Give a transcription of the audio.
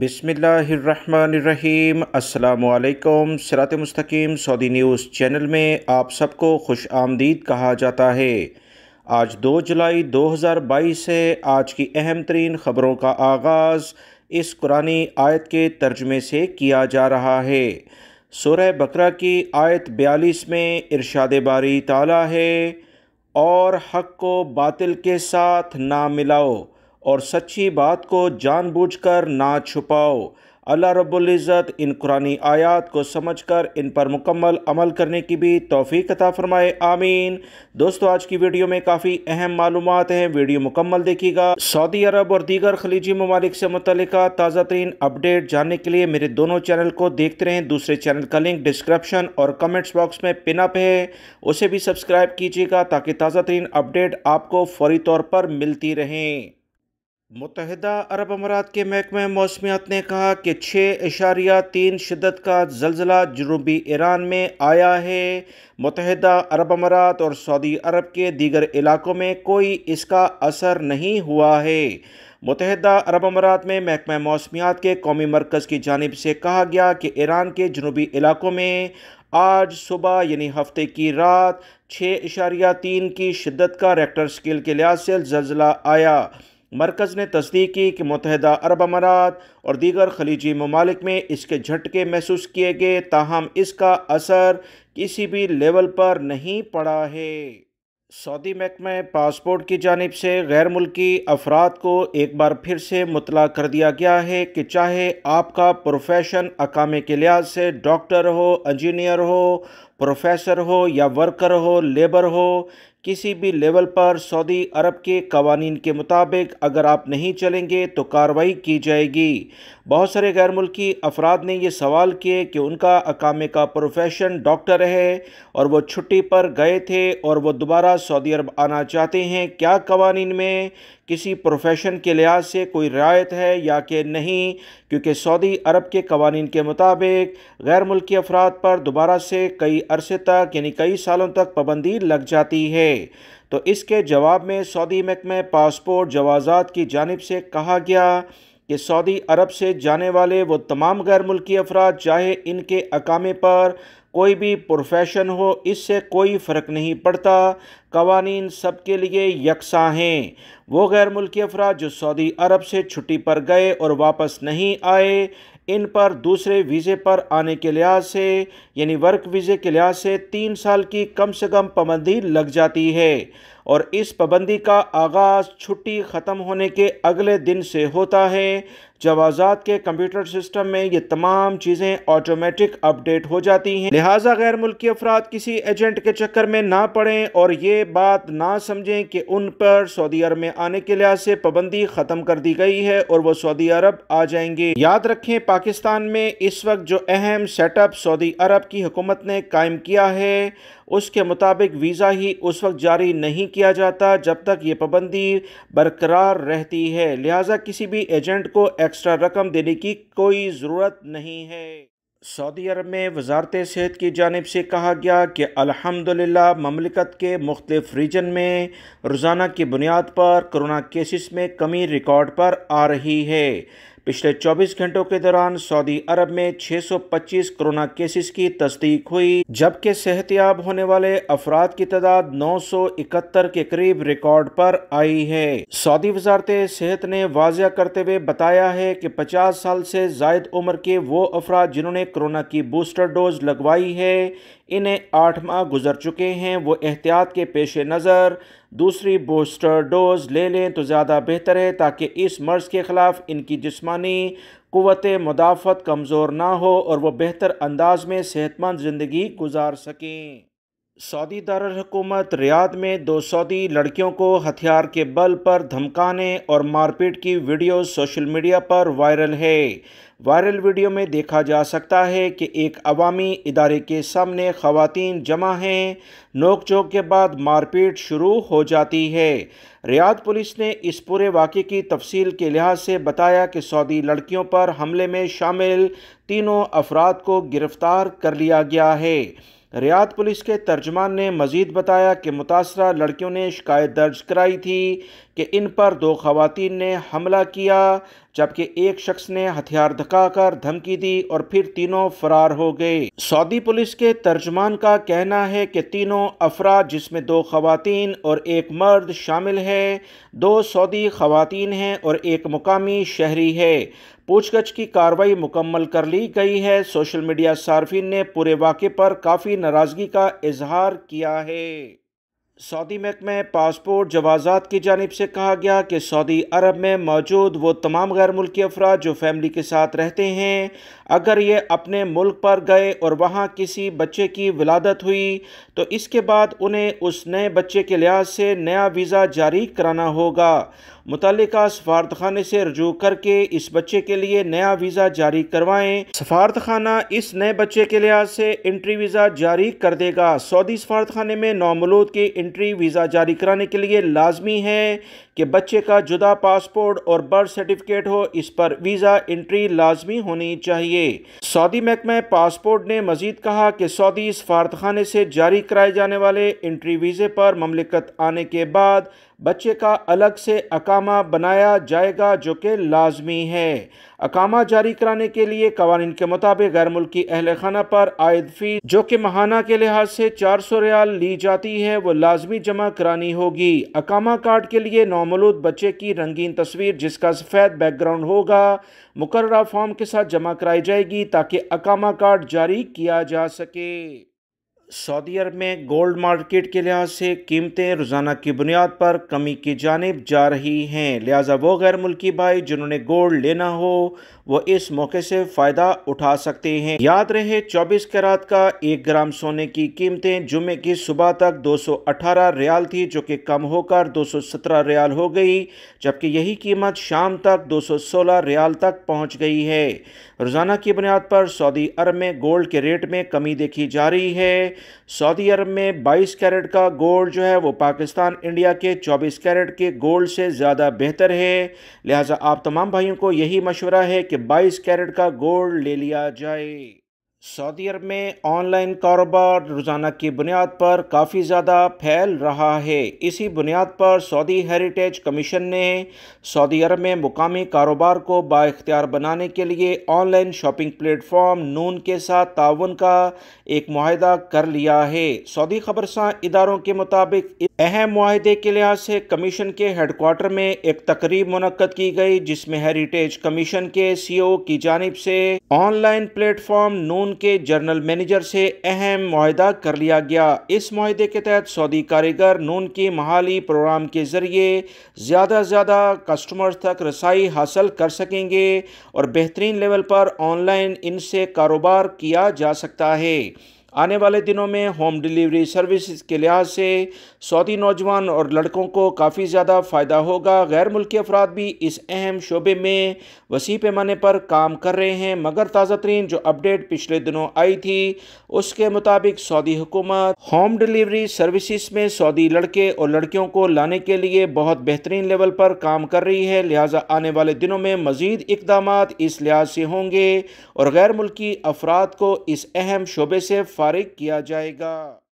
बिसमीम् अल्लाम सरात मस्तकीम सऊदी न्यूज़ चैनल में आप सबको खुश आमदीद कहा जाता है आज 2 जुलाई 2022 से आज की अहम तरीन ख़बरों का आगाज़ इस कुरानी आयत के तर्जमे से किया जा रहा है सुरह बकरा की आयत बयालीस में इरशाद बारी ताला है और हक को बातिल के साथ ना मिलाओ और सच्ची बात को जानबूझकर ना छुपाओ अल्लाह रबुल्जत इन कुरानी आयात को समझ कर इन पर मुकम्मल अमल करने की भी तोफ़ी अता फ़रमाए आमीन दोस्तों आज की वीडियो में काफ़ी अहम मालूम हैं वीडियो मुकम्मल देखिएगा सऊदी अरब और दीगर खलीजी ममालिक से मुतलिक ताज़ा तरीन अपडेट जानने के लिए मेरे दोनों चैनल को देखते रहें दूसरे चैनल का लिंक डिस्क्रिप्शन और कमेंट्स बॉक्स में पिनअप है उसे भी सब्सक्राइब कीजिएगा ताकि ताज़ा तरीन अपडेट आपको फौरी तौर पर मिलती रहें मुतहदा अरब अमारात के महकमे मौसमियात ने कहा कि छः इशारिया तीन शिदत का जलजिला जनूबी ईरान में आया है मुतहदा अरब अमारात और सऊदी अरब के दीगर इलाकों में कोई इसका असर नहीं हुआ है मुतहदा अरब अमारात में महकमे मौसमियात के कौमी मरकज़ की जानब से कहा गया कि ईरान के जनूबी इलाकों में आज सुबह यानी हफ्ते की रात छः इशारिया तीन की शिदत का रेक्टर स्केल के लिहाज से जलजिला आया मरकज़ ने तस्दीक की कि मुतहदा अरब अमारात और दीगर खलीजी ममालिक में इसके झटके महसूस किए गए ताहम इसका असर किसी भी लेवल पर नहीं पड़ा है सऊदी महकमे पासपोर्ट की जानब से गैर मुल्की अफराद को एक बार फिर से मुतला कर दिया गया है कि चाहे आपका प्रोफेशन अकामे के लिहाज से डॉक्टर हो इंजीनियर हो प्रोफेसर हो या वर्कर हो लेबर हो किसी भी लेवल पर सऊदी अरब के कवानीन के मुताबिक अगर आप नहीं चलेंगे तो कार्रवाई की जाएगी बहुत सारे गैर मुल्की अफराद ने ये सवाल किए कि उनका अकामे का प्रोफेशन डॉक्टर है और वो छुट्टी पर गए थे और वो दोबारा सऊदी अरब आना चाहते हैं क्या कवानीन में किसी प्रोफेशन के लिहाज से कोई रियायत है या कि नहीं क्योंकि सऊदी अरब के कवानीन के मुताबिक गैर मुल्की अफराद पर दोबारा से कई अरसे तक यानी कई सालों तक पाबंदी लग जाती है तो इसके जवाब में सऊदी महकमे पासपोर्ट जवाजात की जानब से कहा गया कि सऊदी अरब से जाने वाले वो तमाम गैर मुल्की अफराद चाहे इनके अकामे पर कोई भी प्रोफेशन हो इससे कोई फ़र्क नहीं पड़ता कवानीन सब के लिए यकसा हैं वो गैर मुल्की अफराद जो सऊदी अरब से छुट्टी पर गए और वापस नहीं आए इन पर दूसरे वीज़े पर आने के लिहाज से यानी वर्क वीज़े के लिहाज से तीन साल की कम से कम पाबंदी लग जाती है और इस पाबंदी का आगाज़ छुट्टी ख़त्म होने के अगले दिन से होता है जवाजात के कंप्यूटर सिस्टम में ये तमाम चीज़ें ऑटोमेटिक अपडेट हो जाती हैं लिहाजा गैर मुल्की अफराद किसी एजेंट के चक्कर में ना पड़ें और ये बात ना समझें कि उन पर सऊदी अरब में आने के लिहाज से पाबंदी ख़त्म कर दी गई है और वो सऊदी अरब आ जाएंगे याद रखें पाकिस्तान में इस वक्त जो अहम सेटअप सऊदी अरब की हुकूमत ने कायम किया है उसके मुताबिक वीज़ा ही उस वक्त जारी नहीं किया जाता जब तक ये पाबंदी बरकरार रहती है लिहाजा किसी भी एजेंट को एक्स्ट्रा रकम देने की कोई ज़रूरत नहीं है सऊदी अरब में वजारत सेहत की जानब से कहा गया कि अलहमदिल्ला ममलिकत के मुख्तफ रीजन में रोज़ाना की बुनियाद पर कोरोना केसेस में कमी रिकॉर्ड पर आ रही है पिछले 24 घंटों के दौरान सऊदी अरब में 625 कोरोना केसेस की तस्दीक हुई जबकि सेहतियाब होने वाले अफराद की तादाद 971 के करीब रिकॉर्ड पर आई है सऊदी वजारत सेहत ने वाजिया करते हुए बताया है कि 50 साल से जायद उम्र के वो अफराद जिन्होंने कोरोना की बूस्टर डोज लगवाई है इन्हें आठ माह गुजर चुके हैं वो एहतियात के पेश नज़र दूसरी बूस्टर डोज ले लें तो ज़्यादा बेहतर है ताकि इस मर्ज़ के ख़िलाफ़ इनकी जिस्मानी क़वत मुदाफ़त कमज़ोर ना हो और वह बेहतर अंदाज में सेहतमंद ज़िंदगी गुजार सकें सऊदी दारकूमत रियाद में दो सऊदी लड़कियों को हथियार के बल पर धमकाने और मारपीट की वीडियो सोशल मीडिया पर वायरल है वायरल वीडियो में देखा जा सकता है कि एक अवामी इदारे के सामने खवतिन जमा हैं नोकझोंक के बाद मारपीट शुरू हो जाती है रियाद पुलिस ने इस पूरे वाक़े की तफसील के लिहाज से बताया कि सऊदी लड़कियों पर हमले में शामिल तीनों अफराद को गिरफ़्तार कर लिया गया है रियाद पुलिस के तर्जमान ने मजीद बताया कि मुतासरा लड़कियों ने शिकायत दर्ज कराई थी कि इन पर दो खातन ने हमला किया जबकि एक शख्स ने हथियार धकाकर धमकी दी और फिर तीनों फरार हो गए सऊदी पुलिस के तर्जमान का कहना है कि तीनों अफराद जिसमें दो खातन और एक मर्द शामिल है दो सऊदी खातन हैं और एक मुकामी शहरी है पूछगछ की कार्रवाई मुकम्मल कर ली गई है सोशल मीडिया सार्फिन ने पूरे वाक़े पर काफ़ी नाराज़गी का इजहार किया है सऊदी महकमे पासपोर्ट जवाजात की जानब से कहा गया कि सऊदी अरब में मौजूद वो तमाम गैर मुल्की अफराद जो फैमिली के साथ रहते हैं अगर ये अपने मुल्क पर गए और वहाँ किसी बच्चे की विलादत हुई तो इसके बाद उन्हें उस नए बच्चे के लिहाज से नया वीज़ा जारी कराना होगा मुतल सफारतखाने से रजू करके इस बच्चे के लिए नया वीज़ा जारी करवाएँ सफारतखाना इस नए बच्चे के लिहाज से इंट्री वीज़ा जारी कर देगा सऊदी सफारतखाने में नौमलूद की एंट्री वीज़ा जारी कराने के लिए लाजमी है कि बच्चे का जुदा पासपोर्ट और बर्थ सर्टिफिकेट हो इस पर वीज़ा एंट्री लाजमी होनी चाहिए सऊदी महकमे पासपोर्ट ने मजीद कहा कि सऊदी सफारतखाने से जारी कराए जाने वाले एंट्री वीज़े पर ममलिकत आने के बाद बच्चे का अलग से अकामा बनाया जाएगा जो कि लाजमी है अकामा जारी कराने के लिए कवानीन के मुताबिक गैर मुल्की अहल खाना पर आयद फीस जो कि महाना के लिहाज से चार सौ रियाल ली जाती है वो लाजमी जमा करानी होगी अकामा कार्ड के लिए नौमलूद बच्चे की रंगीन तस्वीर जिसका सफ़ेद बैकग्राउंड होगा मुकर्रा फॉर्म के साथ जमा कराई जाएगी ताकि अकामा कार्ड जारी किया जा सके सऊदी अरब में गोल्ड मार्केट के लिहाज से कीमतें रोज़ाना की बुनियाद पर कमी की जानब जा रही हैं लिहाजा वो गैर मुल्की भाई जिन्होंने गोल्ड लेना हो वो इस मौके से फ़ायदा उठा सकते हैं याद रहे 24 कैरात का एक ग्राम सोने की कीमतें जुमे की सुबह तक 218 रियाल थी जो कि कम होकर 217 रियाल हो गई जबकि यही कीमत शाम तक 216 रियाल तक पहुँच गई है रोज़ाना की बुनियाद पर सऊदी अरब में गोल्ड के रेट में कमी देखी जा रही है सऊदी अरब में 22 कैरेट का गोल्ड जो है वो पाकिस्तान इंडिया के 24 कैरेट के गोल्ड से ज़्यादा बेहतर है लिहाजा आप तमाम भाइयों को यही मशवरा है कि 22 कैरेट का गोल्ड ले लिया जाए सऊदी अरब में ऑनलाइन कारोबार रोज़ाना की बुनियाद पर काफ़ी ज़्यादा फैल रहा है इसी बुनियाद पर सऊदी हेरिटेज कमीशन ने सऊदी अरब में मुकामी कारोबार को बाख्तियार बनाने के लिए ऑनलाइन शॉपिंग प्लेटफॉर्म नून के साथ ताउन का एक माहदा कर लिया है सऊदी खबरसा इदारों के मुताबिक अहम माहदे के लिहाज से कमीशन के हेडकोार्टर में एक तकरीब मनक़द की गई जिसमें हेरिटेज कमीशन के सी ओ की जानब से ऑनलाइन प्लेटफॉर्म नून उनके जनरल मैनेजर से अहम माहा कर लिया गया इस माहे के तहत सऊदी कारीगर नून के महाली प्रोग्राम के ज़रिए ज़्यादा से ज़्यादा कस्टमर्स तक रसाई हासिल कर सकेंगे और बेहतरीन लेवल पर ऑनलाइन इनसे कारोबार किया जा सकता है आने वाले दिनों में होम डिलीवरी सर्विस के लिहाज से सऊदी नौजवान और लड़कों को काफ़ी ज़्यादा फ़ायदा होगा गैर मुल्की अफराद भी इस अहम शोबे में वसी पैमाने पर काम कर रहे हैं मगर ताज़ा तरीन जो अपडेट पिछले दिनों आई थी उसके मुताबिक सऊदी हुकूमत होम डिलीवरी सर्विस में सऊदी लड़के और लड़कियों को लाने के लिए बहुत बेहतरीन लेवल पर काम कर रही है लिहाजा आने वाले दिनों में मज़ीद इकदाम इस लिहाज से होंगे और गैर मुल्की अफराद को इस अहम शोबे से फारिग किया जाएगा